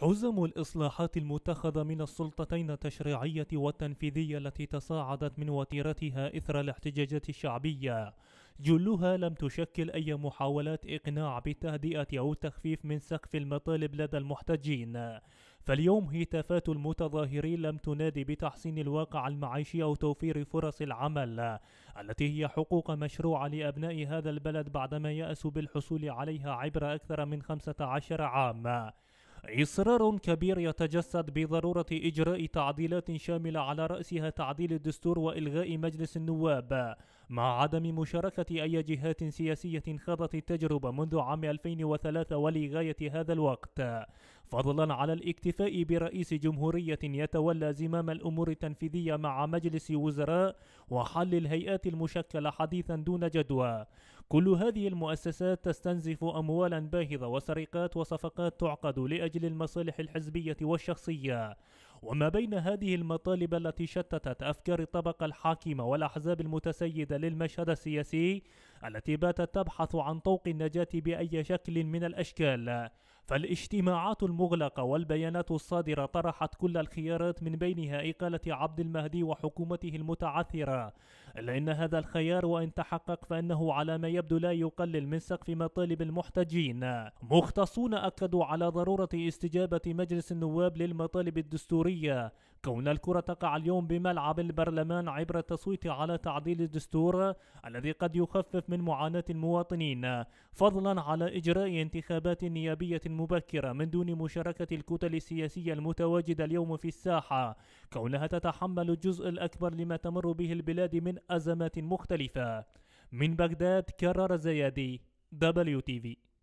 حزم الإصلاحات المتخذة من السلطتين التشريعية والتنفيذية التي تصاعدت من وتيرتها إثر الاحتجاجات الشعبية جلها لم تشكل أي محاولات إقناع بالتهدئة أو تخفيف من سقف المطالب لدى المحتجين فاليوم هتافات المتظاهرين لم تنادي بتحسين الواقع المعيشي أو توفير فرص العمل التي هي حقوق مشروعة لأبناء هذا البلد بعدما يأسوا بالحصول عليها عبر أكثر من 15 عام إصرار كبير يتجسد بضرورة إجراء تعديلات شاملة على رأسها تعديل الدستور وإلغاء مجلس النواب مع عدم مشاركة أي جهات سياسية خاضت التجربة منذ عام 2003 ولغاية هذا الوقت فضلا على الاكتفاء برئيس جمهورية يتولى زمام الأمور التنفيذية مع مجلس وزراء وحل الهيئات المشكلة حديثا دون جدوى كل هذه المؤسسات تستنزف أموالا باهظة وسرقات وصفقات تعقد لأجل المصالح الحزبية والشخصية وما بين هذه المطالب التي شتتت أفكار الطبقة الحاكمة والأحزاب المتسيدة للمشهد السياسي التي باتت تبحث عن طوق النجاة بأي شكل من الأشكال فالاجتماعات المغلقة والبيانات الصادرة طرحت كل الخيارات من بينها إقالة عبد المهدي وحكومته المتعثرة إلا أن هذا الخيار وإن تحقق فإنه على ما يبدو لا يقلل من سقف مطالب المحتجين مختصون أكدوا على ضرورة استجابة مجلس النواب للمطالب الدستورية كون الكرة تقع اليوم بملعب البرلمان عبر التصويت على تعديل الدستور الذي قد يخفف من معاناة المواطنين فضلا على إجراء انتخابات نيابية مبكرة من دون مشاركة الكتل السياسية المتواجدة اليوم في الساحة كونها تتحمل الجزء الأكبر لما تمر به البلاد من أزمات مختلفة من بغداد كرر زيادي دبليو تي في